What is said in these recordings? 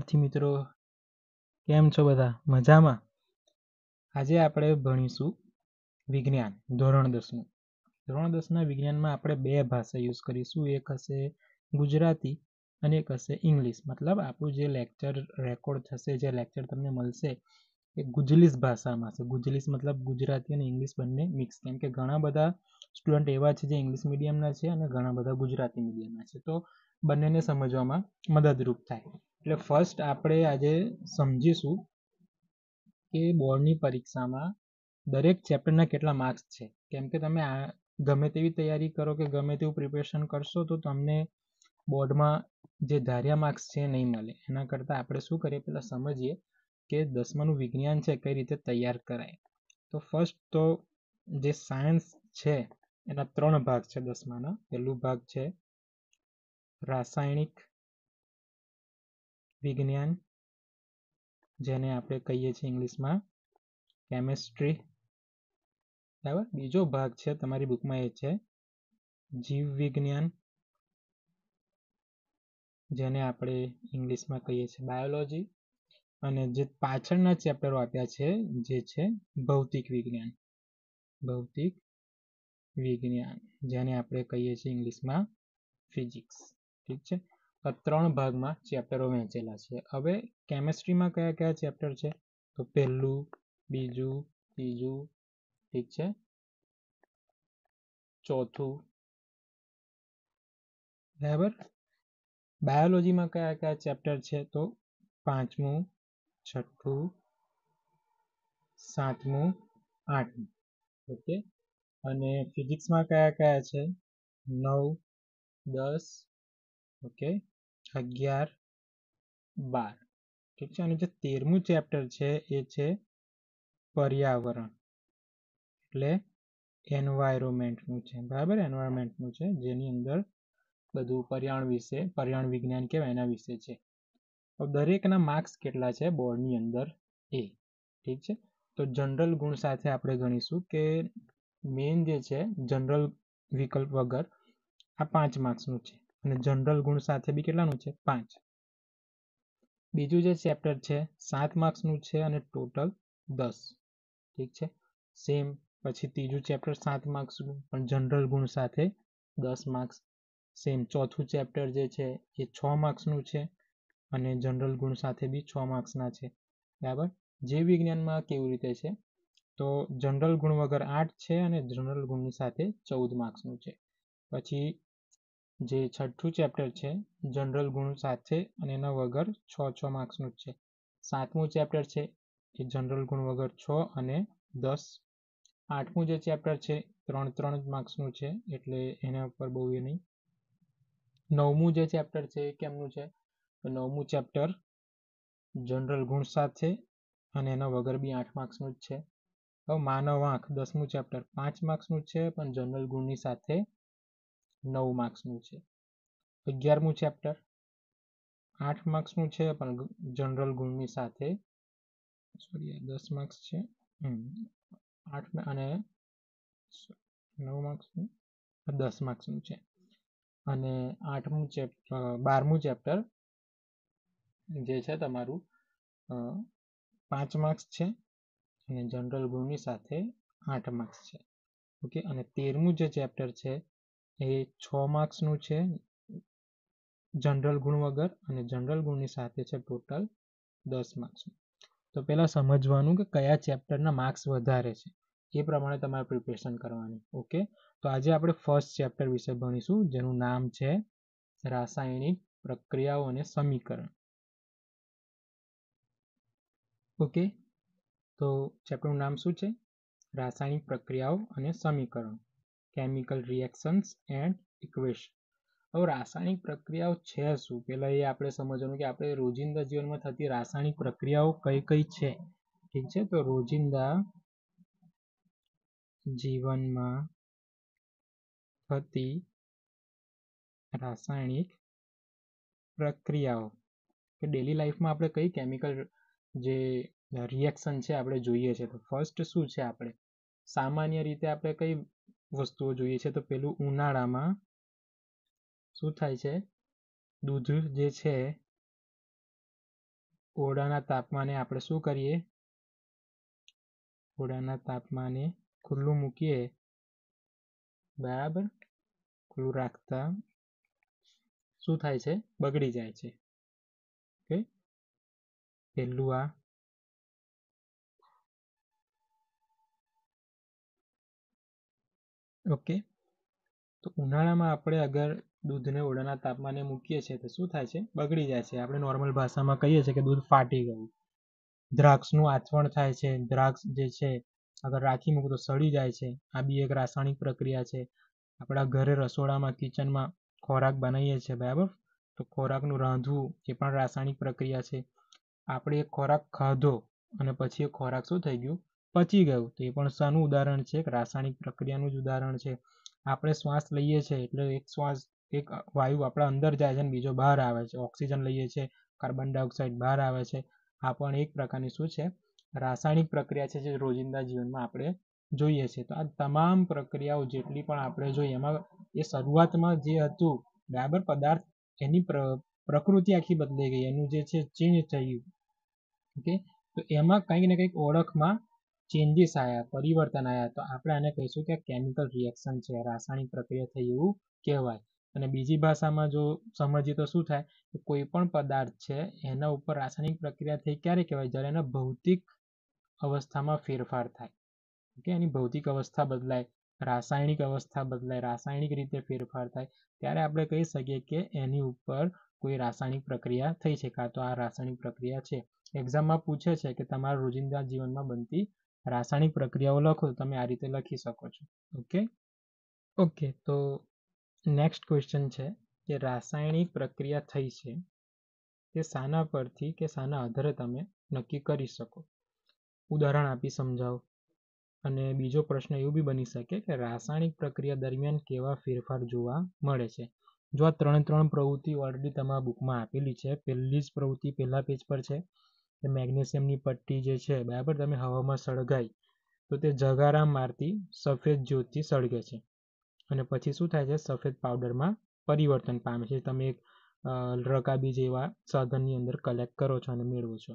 વિદ્યાર્થી મિત્રો કેમ છો બધા મજામાં આજે આપણે ભણીશું વિજ્ઞાન ધોરણ દસનું ધોરણ દસના વિજ્ઞાનમાં આપણે બે ભાષા યુઝ કરીશું એક હશે ગુજરાતી અને એક હશે ઇંગ્લિશ મતલબ આપણું જે લેક્ચર રેકોર્ડ થશે જે લેક્ચર તમને મળશે એ ગુજલીસ ભાષામાં હશે ગુજલીસ મતલબ ગુજરાતી અને ઇંગ્લિશ બંને મિક્સ કેમ કે ઘણા બધા સ્ટુડન્ટ એવા છે જે ઇંગ્લિશ મીડિયમના છે અને ઘણા બધા ગુજરાતી મીડિયમના છે તો બંનેને સમજવામાં મદદરૂપ થાય એટલે ફર્સ્ટ આપણે આજે સમજીશું કે બોર્ડની પરીક્ષામાં દરેક ચેપ્ટરના કેટલા માર્ક્સ છે કેમ કે તમે આ ગમે તેવી તૈયારી કરો કે ગમે તેવું પ્રિપેરેશન કરશો તો તમને બોર્ડમાં જે ધાર્યા માર્ક્સ છે નહીં મળે એના કરતાં આપણે શું કરીએ પહેલાં સમજીએ કે દસમાનું વિજ્ઞાન છે કઈ રીતે તૈયાર કરાય તો ફર્સ્ટ તો જે સાયન્સ છે એના ત્રણ ભાગ છે દસમાના પહેલું ભાગ છે રાસાયણિક વિજ્ઞાન જેને આપણે કહીએ છીએ ઇંગ્લિશમાં કેમેસ્ટ્રી બરાબર બીજો ભાગ છે તમારી બુકમાં એ છે જીવ વિજ્ઞાન જેને આપણે ઇંગ્લિશમાં કહીએ છીએ બાયોલોજી અને જે પાછળના ચેપ્ટરો આપ્યા છે જે છે ભૌતિક વિજ્ઞાન ભૌતિક વિજ્ઞાન જેને આપણે કહીએ છીએ ઇંગ્લિશમાં ફિઝિક્સ ઠીક છે ત્રણ ભાગમાં ચેપ્ટરો વહેંચેલા છે હવે કેમેસ્ટ્રીમાં કયા કયા ચેપ્ટર છે તો પહેલું બીજું ત્રીજું ઠીક છે ચોથું બરાબર બાયોલોજીમાં કયા કયા ચેપ્ટર છે તો પાંચમું છઠ્ઠું સાતમું આઠમું ઓકે અને ફિઝિક્સમાં કયા કયા છે નવ દસ ઓકે અગિયાર બાર ઠીક છે અને જે તેરમું ચેપ્ટર છે એ છે પર્યાવરણ એટલે એન્વાયરોમેન્ટનું છે બરાબર એન્વાયરમેન્ટનું છે જેની અંદર બધું પર્યાવરણ વિશે પર્યાવરણ વિજ્ઞાન કહેવાય એના વિશે છે દરેકના માર્ક્સ કેટલા છે બોર્ડની અંદર એ ઠીક છે તો જનરલ ગુણ સાથે આપણે ગણીશું કે મેઇન જે છે જનરલ વિકલ્પ વગર આ પાંચ માર્ક્સનું છે અને જનરલ ગુણ સાથે બી કેટલાનું છે પાંચ બીજું જે ચેપ્ટર છે સાત માર્ક્સનું છે અને ટોટલ દસ ઠીક છે સેમ પછી ત્રીજું ચેપ્ટર સાત માર્ક્સનું પણ જનરલ ગુણ સાથે દસ માર્ક્સ સેમ ચોથું ચેપ્ટર જે છે એ છ માર્ક્સનું છે અને જનરલ ગુણ સાથે બી છ માર્ક્સના છે બરાબર જે વિજ્ઞાનમાં કેવી રીતે છે તો જનરલ ગુણ વગર આઠ છે અને જનરલ ગુણની સાથે ચૌદ માર્ક્સનું છે પછી જે છઠ્ઠું ચેપ્ટર છે જનરલ ગુણ સાથે અને એના વગર છ છ માર્ક્સનું જ છે સાતમું ચેપ્ટર છે એ જનરલ ગુણ વગર છ અને દસ આઠમું જે ચેપ્ટર છે ત્રણ ત્રણ જ માર્ક્સનું છે એટલે એના ઉપર બહુ એ નહીં નવમું જે ચેપ્ટર છે એ કેમનું છે તો નવમું ચેપ્ટર જનરલ ગુણ સાથે અને એના વગર બી આઠ માર્ક્સનું જ છે હવે માનવ આંખ દસમું ચેપ્ટર પાંચ માર્ક્સનું જ છે પણ જનરલ ગુણની સાથે નવ માર્ક્સનું છે અગિયારમું ચેપ્ટર આઠ માર્ક્સનું છે પણ જનરલ ગુણની સાથે સોરી દસ માર્ક્સ છે આઠ અને નવ માર્ક્સનું દસ માર્ક્સનું છે અને આઠમું ચેપ બારમું ચેપ્ટર જે છે તમારું પાંચ માર્ક્સ છે અને જનરલ ગુણની સાથે આઠ માર્ક્સ છે ઓકે અને તેરમું જે ચેપ્ટર છે એ છ માર્ક્સનું છે જનરલ ગુણ વગર અને જનરલ ગુણની સાથે છે ટોટલ દસ માર્ક્સનું તો પહેલાં સમજવાનું કે કયા ચેપ્ટરના માર્ક્સ વધારે છે એ પ્રમાણે તમારે પ્રિપેરેશન કરવાની ઓકે તો આજે આપણે ફર્સ્ટ ચેપ્ટર વિશે ભણીશું જેનું નામ છે રાસાયણિક પ્રક્રિયાઓ અને સમીકરણ ઓકે તો ચેપ્ટરનું નામ શું છે રાસાયણિક પ્રક્રિયાઓ અને સમીકરણ કેમિકલ રિએક્શન્સ એન્ડ ઇક્વેશન હવે રાસાયણિક પ્રક્રિયાઓ છે શું પહેલાં એ આપણે સમજવાનું કે આપણે રોજિંદા જીવનમાં થતી રાસાયણિક પ્રક્રિયાઓ કઈ કઈ છે ઠીક છે તો રોજિંદા જીવનમાં થતી રાસાયણિક પ્રક્રિયાઓ કે ડેલી લાઈફમાં આપણે કઈ કેમિકલ જે રિએક્શન છે આપણે જોઈએ છે તો ફર્સ્ટ શું છે આપણે સામાન્ય રીતે આપણે કઈ વસ્તુઓ જોઈએ છે તો પેલું ઉનાળામાં શું થાય છે દૂધ જે છે ઓરડાના તાપમાને આપણે શું કરીએ ઓરડાના તાપમાને ખુલ્લું મૂકીએ બરાબર ખુલ્લું રાખતા શું થાય છે બગડી જાય છે ઓકે પહેલું આ ઓકે તો ઉનાળામાં આપણે અગર દૂધને ઓરડાના તાપમાને મૂકીએ છીએ તો શું થાય છે બગડી જાય છે આપણે નોર્મલ ભાષામાં કહીએ છીએ કે દૂધ ફાટી ગયું દ્રાક્ષનું આથવણ થાય છે દ્રાક્ષ જે છે અગર રાખી મૂકો તો સડી જાય છે આ બી એક રાસાયણિક પ્રક્રિયા છે આપણા ઘરે રસોડામાં કિચનમાં ખોરાક બનાવીએ છીએ બરાબર તો ખોરાકનું રાંધવું એ પણ રાસાયણિક પ્રક્રિયા છે આપણે એક ખોરાક ખાધો અને પછી એ ખોરાક શું થઈ ગયું પચી ગયું તો એ પણ શાનું ઉદાહરણ છે એક રાસાયણિક પ્રક્રિયાનું જ ઉદાહરણ છે આપણે શ્વાસ લઈએ છીએ એટલે એક શ્વાસ એક વાયુ આપણા અંદર જાય છે અને બીજો બહાર આવે છે ઓક્સિજન લઈએ છીએ કાર્બન ડાયોક્સાઇડ બહાર આવે છે આ પણ એક પ્રકારની શું છે રાસાયણિક પ્રક્રિયા છે જે રોજિંદા જીવનમાં આપણે જોઈએ છીએ તો આ તમામ પ્રક્રિયાઓ જેટલી પણ આપણે જોઈએ એમાં એ શરૂઆતમાં જે હતું બરાબર પદાર્થ એની પ્રકૃતિ આખી બદલાઈ ગઈ એનું જે છે ચેન્જ થયું ઓકે તો એમાં કંઈક ને કંઈક ઓળખમાં ચેન્જીસ આવ્યા પરિવર્તન આવ્યા તો આપણે આને કહીશું કે કેમિકલ રિએક્શન છે રાસાયણિક પ્રક્રિયા થઈ એવું કહેવાય અને બીજી ભાષામાં જો સમજીએ તો શું થાય કે કોઈ પણ પદાર્થ છે એના ઉપર રાસાયણિક પ્રક્રિયા થઈ ક્યારે કહેવાય જ્યારે એના ભૌતિક અવસ્થામાં ફેરફાર થાય ઓકે એની ભૌતિક અવસ્થા બદલાય રાસાયણિક અવસ્થા બદલાય રાસાયણિક રીતે ફેરફાર થાય ત્યારે આપણે કહી શકીએ કે એની ઉપર કોઈ રાસાયણિક પ્રક્રિયા થઈ છે કાં તો આ રાસાયણિક પ્રક્રિયા છે એક્ઝામમાં પૂછે છે કે તમારા રોજિંદા જીવનમાં બનતી રાસાયણિક પ્રક્રિયાઓ લખો તમે આ રીતે લખી શકો છો ઓકે ઓકે તો નેક્સ્ટ ક્વેશ્ચન છે કે રાસાયણિક પ્રક્રિયા થઈ છે તે શાના પરથી કે શાના આધારે તમે નક્કી કરી શકો ઉદાહરણ આપી સમજાવો અને બીજો પ્રશ્ન એવું બી બની શકે કે રાસાયણિક પ્રક્રિયા દરમિયાન કેવા ફેરફાર જોવા મળે છે જો આ ત્રણે ત્રણ પ્રવૃત્તિ ઓલરેડી તમારા બુકમાં આપેલી છે પહેલી જ પ્રવૃત્તિ પહેલા પેજ પર છે મેગ્નેશિયમની પટ્ટી જે છે બરાબર તમે હવામાં સળગાવી તો તે જગારા મારતી સફેદ જ્યોતથી સળગે છે અને પછી શું થાય છે સફેદ પાવડરમાં પરિવર્તન પામે છે તમે એક રકાબી જેવા સાધનની અંદર કલેક્ટ કરો છો અને મેળવો છો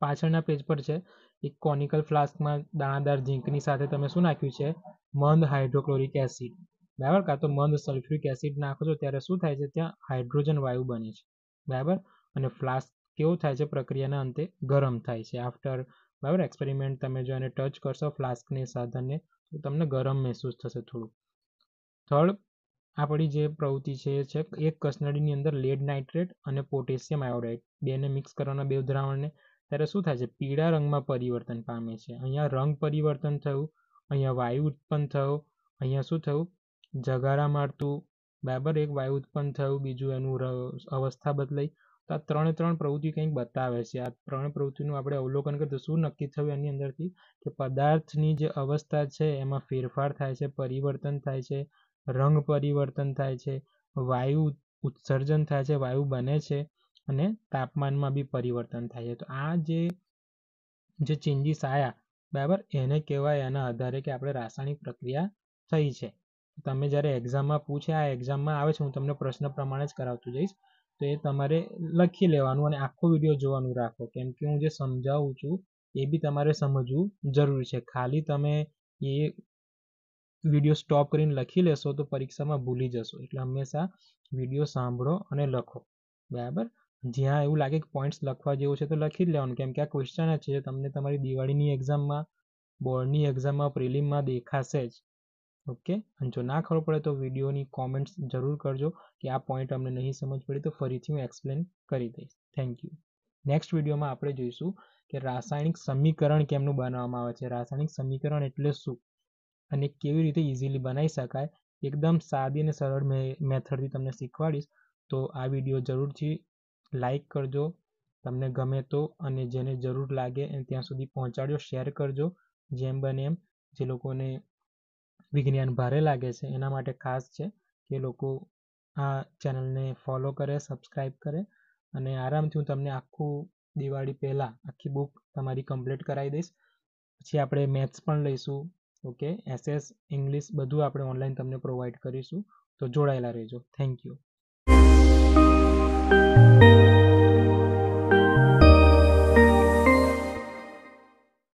પાછળના પેજ પર છે એક કોનિકલ ફ્લાસ્કમાં દાણાદાર ઝીંકની સાથે તમે શું નાખ્યું છે મંદ હાઇડ્રોક્લોરિક એસિડ બરાબર કાં તો મંદ સલ્ફ્યુરિક એસિડ નાખો છો ત્યારે શું થાય છે ત્યાં હાઇડ્રોજન વાયુ બને છે બરાબર અને ફ્લાસ્ક કેવું થાય છે પ્રક્રિયાના અંતે ગરમ થાય છે આફ્ટર બરાબર એક્સપેરિમેન્ટ તમે જો એને ટચ કરશો ફ્લાસ્કને સાધનને તો તમને ગરમ મહેસૂસ થશે થોડું થર્ડ આપણી જે પ્રવૃત્તિ છે એ છે એક કસનળીની અંદર લેડ નાઇટ્રેટ અને પોટેશિયમ આયોડાઇડ બેને મિક્સ કરવાના બે દ્રાવણને ત્યારે શું થાય છે પીળા રંગમાં પરિવર્તન પામે છે અહીંયા રંગ પરિવર્તન થયું અહીંયા વાયુ ઉત્પન્ન થયો અહીંયા શું થયું જગારા મારતું બરાબર એક વાયુ ઉત્પન્ન થયું બીજું એનું અવસ્થા બદલાઈ તો આ ત્રણે ત્રણ પ્રવૃત્તિ કંઈક બતાવે છે આ ત્રણ પ્રવૃત્તિનું આપણે અવલોકન કરીએ તો શું નક્કી થયું એની અંદરથી કે પદાર્થની જે અવસ્થા છે એમાં ફેરફાર થાય છે પરિવર્તન થાય છે રંગ પરિવર્તન થાય છે વાયુ ઉત્સર્જન થાય છે વાયુ બને છે અને તાપમાનમાં બી પરિવર્તન થાય છે તો આ જે જે ચેન્જીસ આયા બરાબર એને કહેવાય એના આધારે કે આપણે રાસાયણિક પ્રક્રિયા થઈ છે તમે જ્યારે એક્ઝામમાં પૂછે આ એક્ઝામમાં આવે છે હું તમને પ્રશ્ન પ્રમાણે જ કરાવતું જઈશ તો એ તમારે લખી લેવાનું અને આખો વિડીયો જોવાનું રાખો કેમ કે હું જે સમજાવું છું એ બી તમારે સમજવું જરૂરી છે ખાલી તમે એ વિડીયો સ્ટોપ કરીને લખી લેશો તો પરીક્ષામાં ભૂલી જશો એટલે હંમેશા વિડીયો સાંભળો અને લખો બરાબર જ્યાં એવું લાગે કે પોઈન્ટ્સ લખવા જેવું છે તો લખી જ લેવાનું કેમ કે આ ક્વેશ્ચન જ છે તમને તમારી દિવાળીની એક્ઝામમાં બોર્ડની એક્ઝામમાં પ્રિલિમમાં દેખાશે જ ઓકે અને જો ના ખબર પડે તો વિડીયોની કોમેન્ટ્સ જરૂર કરજો કે આ પોઈન્ટ અમને નહીં સમજ પડી તો ફરીથી હું એક્સપ્લેન કરી દઈશ થેન્ક યુ નેક્સ્ટ વિડીયોમાં આપણે જોઈશું કે રાસાયણિક સમીકરણ કેમનું બનાવવામાં આવે છે રાસાયણિક સમીકરણ એટલે શું અને કેવી રીતે ઇઝીલી બનાવી શકાય એકદમ સાદી અને સરળ મેથડથી તમને શીખવાડીશ તો આ વિડીયો જરૂરથી લાઈક કરજો તમને ગમે તો અને જેને જરૂર લાગે ત્યાં સુધી પહોંચાડજો શેર કરજો જેમ બને એમ જે લોકોને વિજ્ઞાન ભારે લાગે છે એના માટે ખાસ છે કે લોકો આ ચેનલને ફોલો કરે સબસ્ક્રાઈબ કરે અને આરામથી હું તમને આખું દિવાળી પહેલાં આખી બુક તમારી કમ્પ્લીટ કરાવી દઈશ પછી આપણે મેથ્સ પણ લઈશું ઓકે એસએસ ઇંગ્લિશ બધું આપણે ઓનલાઈન તમને પ્રોવાઈડ કરીશું તો જોડાયેલા રહેજો થેન્ક યુ